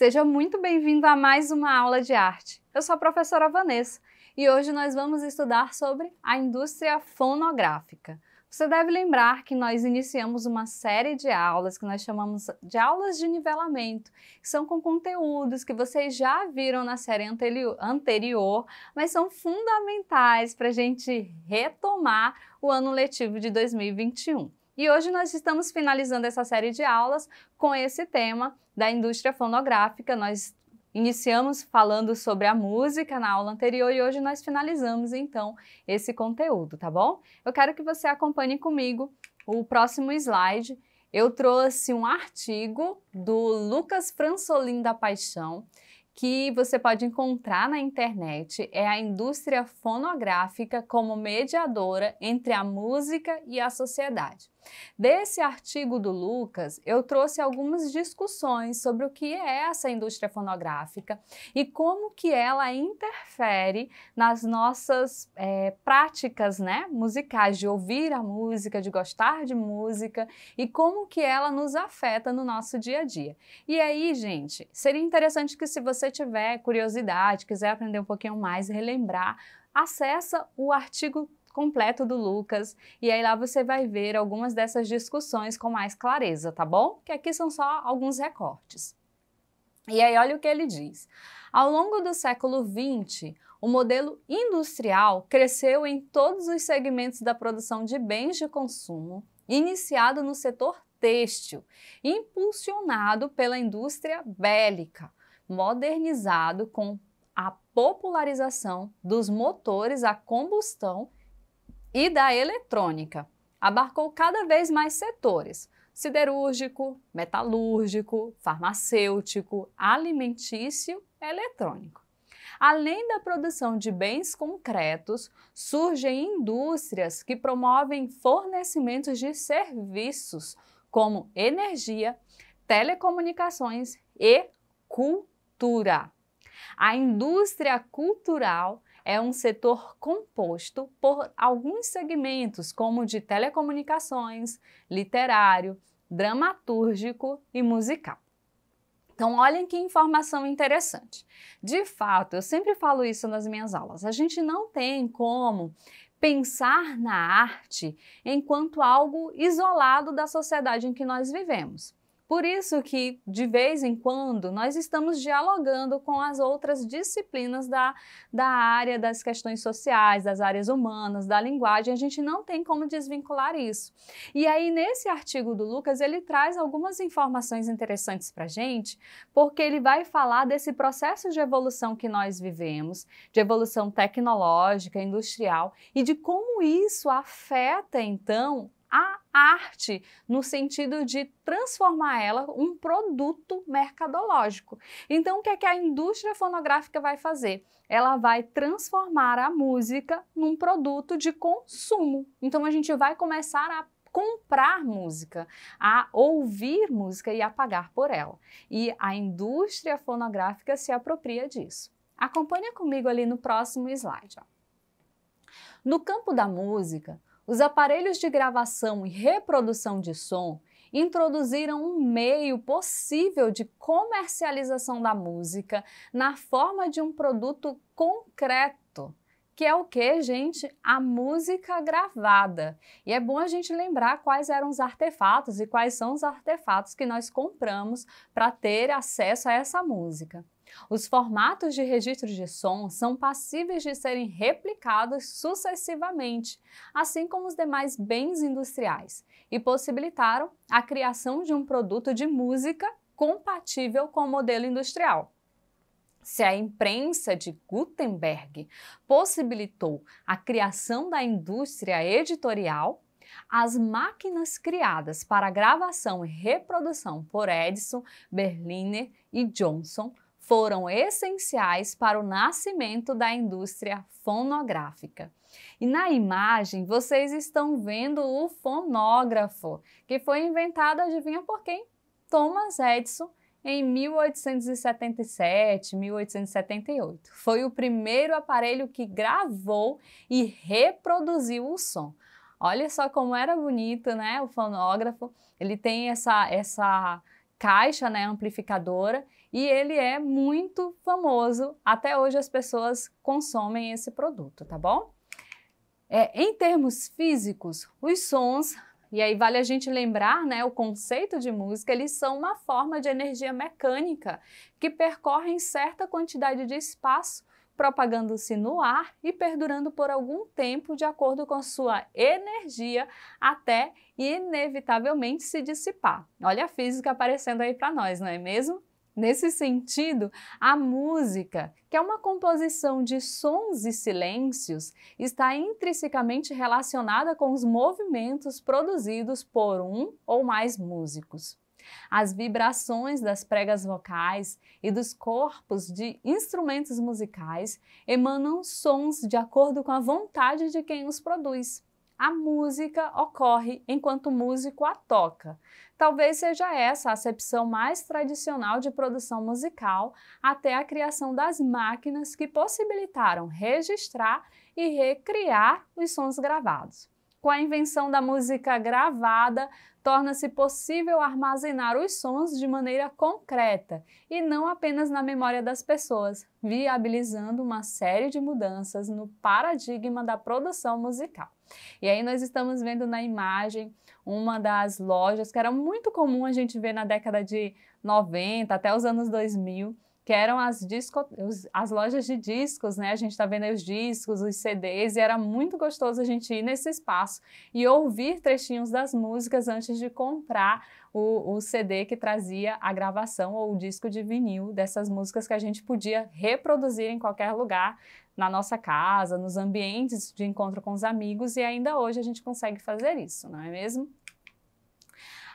Seja muito bem-vindo a mais uma aula de arte. Eu sou a professora Vanessa e hoje nós vamos estudar sobre a indústria fonográfica. Você deve lembrar que nós iniciamos uma série de aulas que nós chamamos de aulas de nivelamento, que são com conteúdos que vocês já viram na série anterior, mas são fundamentais para a gente retomar o ano letivo de 2021. E hoje nós estamos finalizando essa série de aulas com esse tema da indústria fonográfica. Nós iniciamos falando sobre a música na aula anterior e hoje nós finalizamos então esse conteúdo, tá bom? Eu quero que você acompanhe comigo o próximo slide. Eu trouxe um artigo do Lucas Fransolim da Paixão que você pode encontrar na internet é a indústria fonográfica como mediadora entre a música e a sociedade. Desse artigo do Lucas, eu trouxe algumas discussões sobre o que é essa indústria fonográfica e como que ela interfere nas nossas é, práticas né, musicais, de ouvir a música, de gostar de música e como que ela nos afeta no nosso dia a dia. E aí, gente, seria interessante que se você tiver curiosidade, quiser aprender um pouquinho mais, relembrar, acessa o artigo completo do Lucas e aí lá você vai ver algumas dessas discussões com mais clareza, tá bom? Que aqui são só alguns recortes. E aí olha o que ele diz. Ao longo do século XX, o modelo industrial cresceu em todos os segmentos da produção de bens de consumo, iniciado no setor têxtil, impulsionado pela indústria bélica, modernizado com a popularização dos motores a combustão e da eletrônica. Abarcou cada vez mais setores: siderúrgico, metalúrgico, farmacêutico, alimentício, eletrônico. Além da produção de bens concretos, surgem indústrias que promovem fornecimentos de serviços como energia, telecomunicações e cultura. A indústria cultural é um setor composto por alguns segmentos, como de telecomunicações, literário, dramatúrgico e musical. Então, olhem que informação interessante. De fato, eu sempre falo isso nas minhas aulas, a gente não tem como pensar na arte enquanto algo isolado da sociedade em que nós vivemos. Por isso que, de vez em quando, nós estamos dialogando com as outras disciplinas da, da área das questões sociais, das áreas humanas, da linguagem, a gente não tem como desvincular isso. E aí, nesse artigo do Lucas, ele traz algumas informações interessantes para a gente, porque ele vai falar desse processo de evolução que nós vivemos, de evolução tecnológica, industrial, e de como isso afeta, então, a arte no sentido de transformá-la um produto mercadológico. Então, o que é que a indústria fonográfica vai fazer? Ela vai transformar a música num produto de consumo. Então, a gente vai começar a comprar música, a ouvir música e a pagar por ela. E a indústria fonográfica se apropria disso. Acompanha comigo ali no próximo slide. Ó. No campo da música, os aparelhos de gravação e reprodução de som introduziram um meio possível de comercialização da música na forma de um produto concreto, que é o que, gente? A música gravada. E é bom a gente lembrar quais eram os artefatos e quais são os artefatos que nós compramos para ter acesso a essa música. Os formatos de registro de som são passíveis de serem replicados sucessivamente, assim como os demais bens industriais, e possibilitaram a criação de um produto de música compatível com o modelo industrial. Se a imprensa de Gutenberg possibilitou a criação da indústria editorial, as máquinas criadas para gravação e reprodução por Edison, Berliner e Johnson foram essenciais para o nascimento da indústria fonográfica. E na imagem vocês estão vendo o fonógrafo, que foi inventado, adivinha por quem? Thomas Edison em 1877, 1878. Foi o primeiro aparelho que gravou e reproduziu o som. Olha só como era bonito, né? O fonógrafo, ele tem essa essa caixa, né, amplificadora e ele é muito famoso. Até hoje as pessoas consomem esse produto, tá bom? É, em termos físicos, os sons, e aí vale a gente lembrar, né, o conceito de música, eles são uma forma de energia mecânica que percorrem certa quantidade de espaço, propagando-se no ar e perdurando por algum tempo de acordo com sua energia até inevitavelmente se dissipar. Olha a física aparecendo aí para nós, não é mesmo? Nesse sentido, a música, que é uma composição de sons e silêncios, está intrinsecamente relacionada com os movimentos produzidos por um ou mais músicos. As vibrações das pregas vocais e dos corpos de instrumentos musicais emanam sons de acordo com a vontade de quem os produz. A música ocorre enquanto o músico a toca, Talvez seja essa a acepção mais tradicional de produção musical até a criação das máquinas que possibilitaram registrar e recriar os sons gravados. Com a invenção da música gravada, torna-se possível armazenar os sons de maneira concreta e não apenas na memória das pessoas, viabilizando uma série de mudanças no paradigma da produção musical. E aí nós estamos vendo na imagem uma das lojas que era muito comum a gente ver na década de 90 até os anos 2000, que eram as, disco, as lojas de discos, né? A gente está vendo aí os discos, os CDs, e era muito gostoso a gente ir nesse espaço e ouvir trechinhos das músicas antes de comprar o, o CD que trazia a gravação ou o disco de vinil dessas músicas que a gente podia reproduzir em qualquer lugar, na nossa casa, nos ambientes de encontro com os amigos, e ainda hoje a gente consegue fazer isso, não é mesmo?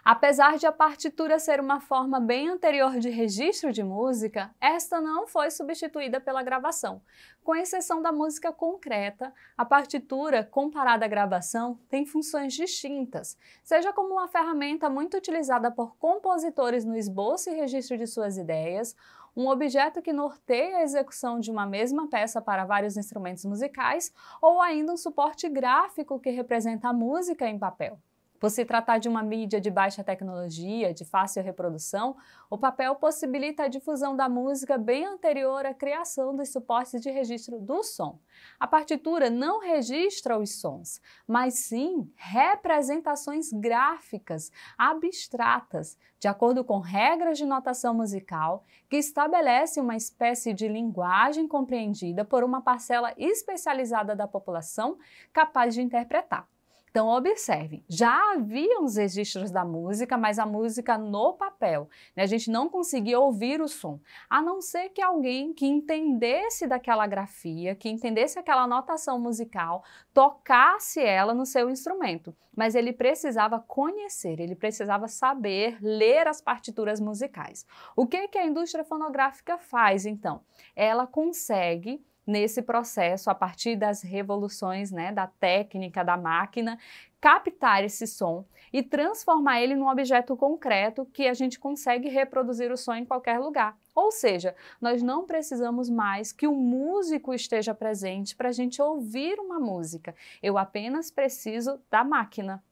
Apesar de a partitura ser uma forma bem anterior de registro de música, esta não foi substituída pela gravação. Com exceção da música concreta, a partitura, comparada à gravação, tem funções distintas, seja como uma ferramenta muito utilizada por compositores no esboço e registro de suas ideias, um objeto que norteia a execução de uma mesma peça para vários instrumentos musicais, ou ainda um suporte gráfico que representa a música em papel. Por se tratar de uma mídia de baixa tecnologia, de fácil reprodução, o papel possibilita a difusão da música bem anterior à criação dos suportes de registro do som. A partitura não registra os sons, mas sim representações gráficas abstratas, de acordo com regras de notação musical que estabelece uma espécie de linguagem compreendida por uma parcela especializada da população capaz de interpretar. Então, observe, já havia uns registros da música, mas a música no papel. Né? A gente não conseguia ouvir o som, a não ser que alguém que entendesse daquela grafia, que entendesse aquela notação musical, tocasse ela no seu instrumento. Mas ele precisava conhecer, ele precisava saber ler as partituras musicais. O que, que a indústria fonográfica faz, então? Ela consegue nesse processo, a partir das revoluções né, da técnica, da máquina, captar esse som e transformar ele num objeto concreto que a gente consegue reproduzir o som em qualquer lugar. Ou seja, nós não precisamos mais que o músico esteja presente para a gente ouvir uma música. Eu apenas preciso da máquina.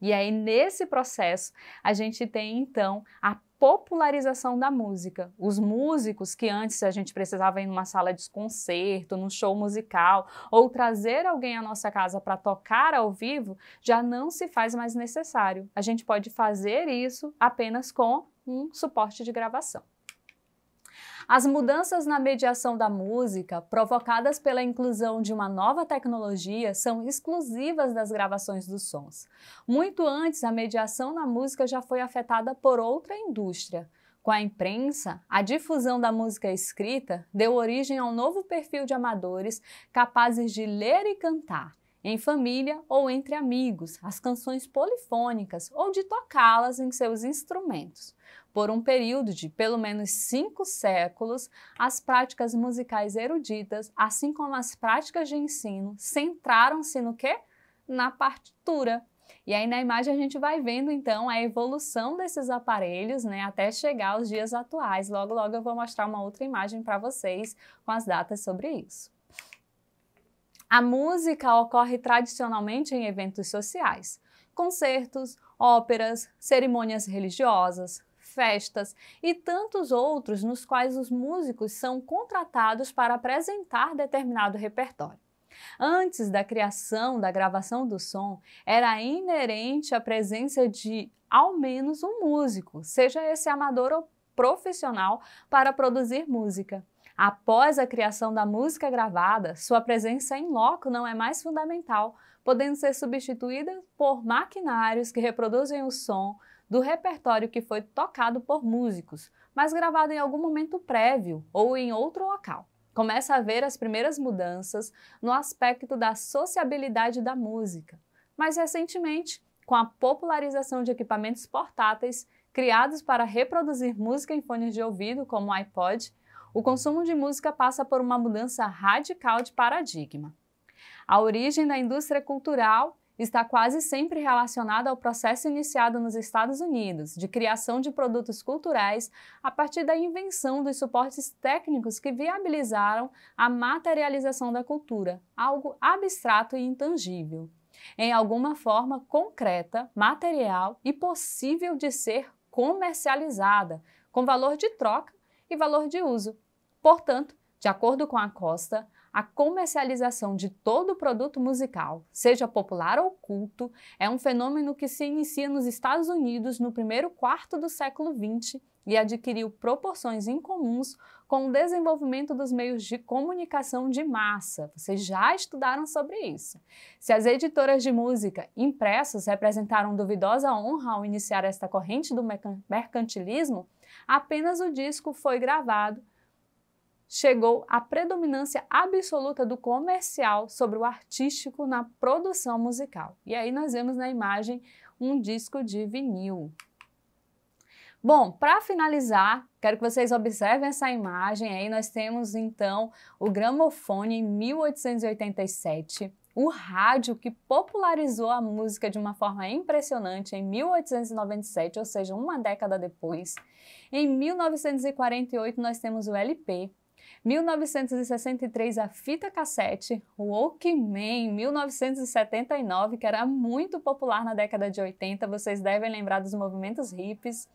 E aí, nesse processo, a gente tem então a popularização da música. Os músicos que antes a gente precisava ir numa sala de concerto, num show musical, ou trazer alguém à nossa casa para tocar ao vivo, já não se faz mais necessário. A gente pode fazer isso apenas com um suporte de gravação. As mudanças na mediação da música, provocadas pela inclusão de uma nova tecnologia, são exclusivas das gravações dos sons. Muito antes, a mediação na música já foi afetada por outra indústria. Com a imprensa, a difusão da música escrita deu origem a um novo perfil de amadores capazes de ler e cantar, em família ou entre amigos, as canções polifônicas ou de tocá-las em seus instrumentos por um período de pelo menos cinco séculos, as práticas musicais eruditas, assim como as práticas de ensino, centraram-se no que? Na partitura. E aí na imagem a gente vai vendo então a evolução desses aparelhos, né, até chegar aos dias atuais. Logo logo eu vou mostrar uma outra imagem para vocês com as datas sobre isso. A música ocorre tradicionalmente em eventos sociais, concertos, óperas, cerimônias religiosas, festas e tantos outros nos quais os músicos são contratados para apresentar determinado repertório. Antes da criação da gravação do som, era inerente a presença de ao menos um músico, seja esse amador ou profissional, para produzir música. Após a criação da música gravada, sua presença em loco não é mais fundamental, podendo ser substituída por maquinários que reproduzem o som, do repertório que foi tocado por músicos, mas gravado em algum momento prévio ou em outro local. Começa a ver as primeiras mudanças no aspecto da sociabilidade da música. Mais recentemente, com a popularização de equipamentos portáteis criados para reproduzir música em fones de ouvido, como o iPod, o consumo de música passa por uma mudança radical de paradigma. A origem da indústria cultural está quase sempre relacionada ao processo iniciado nos Estados Unidos de criação de produtos culturais a partir da invenção dos suportes técnicos que viabilizaram a materialização da cultura, algo abstrato e intangível. Em alguma forma concreta, material e possível de ser comercializada, com valor de troca e valor de uso. Portanto, de acordo com a Costa, a comercialização de todo produto musical, seja popular ou culto, é um fenômeno que se inicia nos Estados Unidos no primeiro quarto do século XX e adquiriu proporções incomuns com o desenvolvimento dos meios de comunicação de massa. Vocês já estudaram sobre isso. Se as editoras de música impressas representaram duvidosa honra ao iniciar esta corrente do mercantilismo, apenas o disco foi gravado chegou à predominância absoluta do comercial sobre o artístico na produção musical. E aí nós vemos na imagem um disco de vinil. Bom, para finalizar, quero que vocês observem essa imagem. Aí nós temos então o gramofone em 1887, o rádio que popularizou a música de uma forma impressionante em 1897, ou seja, uma década depois. Em 1948 nós temos o LP, 1963 a fita cassete, Walkman, 1979, que era muito popular na década de 80, vocês devem lembrar dos movimentos hippies.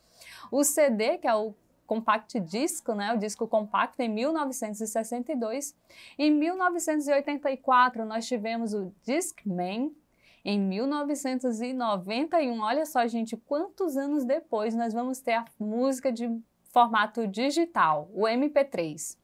O CD, que é o compact disco, né, o disco compacto em 1962. Em 1984 nós tivemos o Discman. Em 1991, olha só, gente, quantos anos depois nós vamos ter a música de formato digital, o MP3.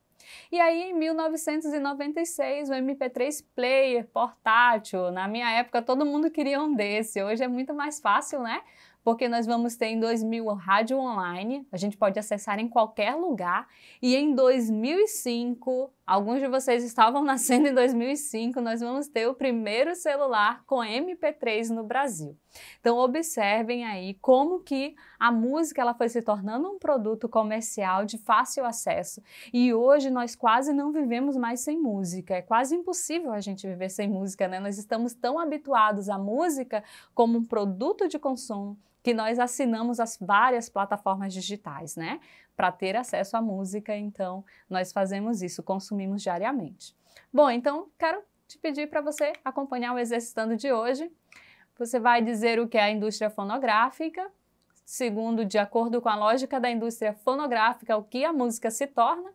E aí, em 1996, o MP3 Player portátil. Na minha época, todo mundo queria um desse. Hoje é muito mais fácil, né? porque nós vamos ter em 2000 o rádio online, a gente pode acessar em qualquer lugar, e em 2005 Alguns de vocês estavam nascendo em 2005, nós vamos ter o primeiro celular com MP3 no Brasil. Então observem aí como que a música ela foi se tornando um produto comercial de fácil acesso e hoje nós quase não vivemos mais sem música. É quase impossível a gente viver sem música, né? Nós estamos tão habituados à música como um produto de consumo que nós assinamos as várias plataformas digitais, né? Para ter acesso à música, então nós fazemos isso, consumimos diariamente. Bom, então quero te pedir para você acompanhar o exercitando de hoje. Você vai dizer o que é a indústria fonográfica, segundo, de acordo com a lógica da indústria fonográfica, o que a música se torna.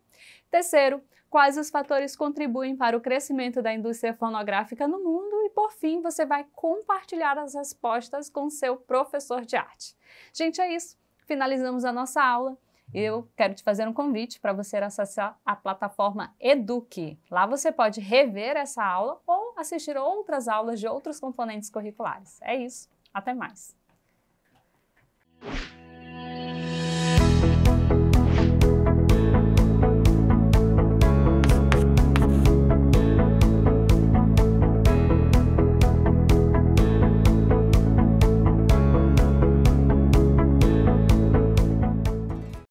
Terceiro, quais os fatores contribuem para o crescimento da indústria fonográfica no mundo e, por fim, você vai compartilhar as respostas com seu professor de arte. Gente, é isso. Finalizamos a nossa aula. Eu quero te fazer um convite para você acessar a plataforma Eduque. Lá você pode rever essa aula ou assistir outras aulas de outros componentes curriculares. É isso. Até mais.